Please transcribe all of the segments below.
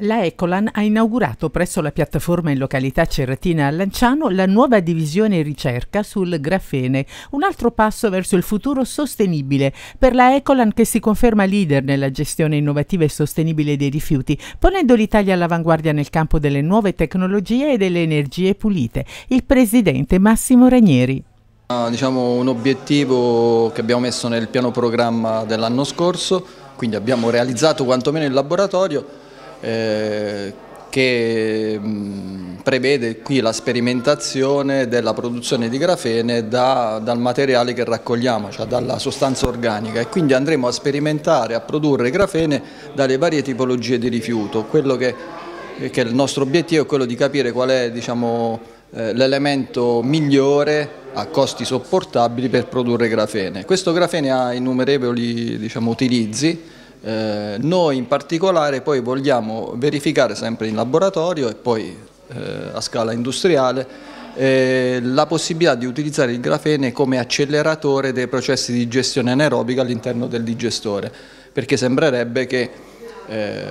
La Ecolan ha inaugurato presso la piattaforma in località Cerretina a Lanciano la nuova divisione ricerca sul grafene, un altro passo verso il futuro sostenibile per la Ecolan che si conferma leader nella gestione innovativa e sostenibile dei rifiuti, ponendo l'Italia all'avanguardia nel campo delle nuove tecnologie e delle energie pulite. Il presidente Massimo Ranieri. Ah, diciamo un obiettivo che abbiamo messo nel piano programma dell'anno scorso, quindi abbiamo realizzato quantomeno il laboratorio eh, che mm, prevede qui la sperimentazione della produzione di grafene da, dal materiale che raccogliamo, cioè dalla sostanza organica e quindi andremo a sperimentare, a produrre grafene dalle varie tipologie di rifiuto. Quello che, che il nostro obiettivo è quello di capire qual è diciamo, eh, l'elemento migliore a costi sopportabili per produrre grafene. Questo grafene ha innumerevoli diciamo, utilizzi, eh, noi in particolare poi vogliamo verificare sempre in laboratorio e poi eh, a scala industriale eh, la possibilità di utilizzare il grafene come acceleratore dei processi di gestione anaerobica all'interno del digestore perché sembrerebbe che eh,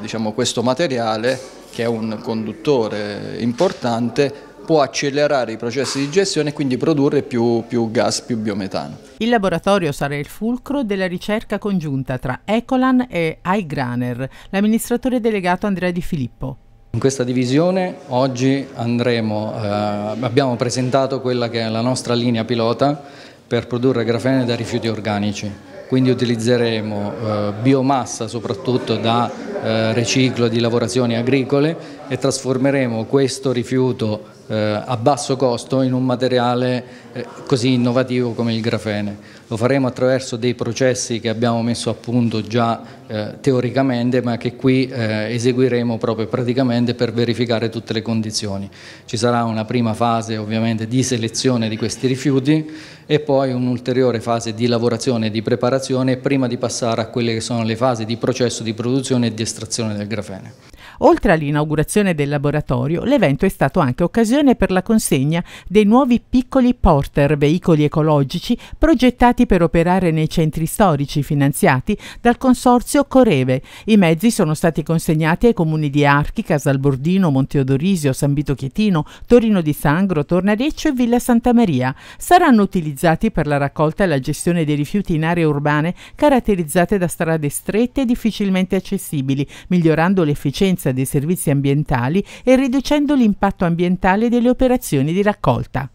diciamo, questo materiale che è un conduttore importante può accelerare i processi di gestione e quindi produrre più, più gas, più biometano. Il laboratorio sarà il fulcro della ricerca congiunta tra Ecolan e iGraner, l'amministratore delegato Andrea Di Filippo. In questa divisione oggi andremo, eh, abbiamo presentato quella che è la nostra linea pilota per produrre grafene da rifiuti organici, quindi utilizzeremo eh, biomassa soprattutto da eh, reciclo di lavorazioni agricole e trasformeremo questo rifiuto eh, a basso costo in un materiale eh, così innovativo come il grafene. Lo faremo attraverso dei processi che abbiamo messo a punto già eh, teoricamente ma che qui eh, eseguiremo proprio praticamente per verificare tutte le condizioni. Ci sarà una prima fase ovviamente di selezione di questi rifiuti e poi un'ulteriore fase di lavorazione e di preparazione prima di passare a quelle che sono le fasi di processo di produzione e di estrazione estrazione del grafene. Oltre all'inaugurazione del laboratorio, l'evento è stato anche occasione per la consegna dei nuovi piccoli porter, veicoli ecologici progettati per operare nei centri storici finanziati dal consorzio Coreve. I mezzi sono stati consegnati ai comuni di Archi, Casalbordino, Monteodorisio, San Vito Chietino, Torino di Sangro, Tornareccio e Villa Santa Maria. Saranno utilizzati per la raccolta e la gestione dei rifiuti in aree urbane caratterizzate da strade strette e difficilmente accessibili, migliorando l'efficienza sicurezza dei servizi ambientali e riducendo l'impatto ambientale delle operazioni di raccolta.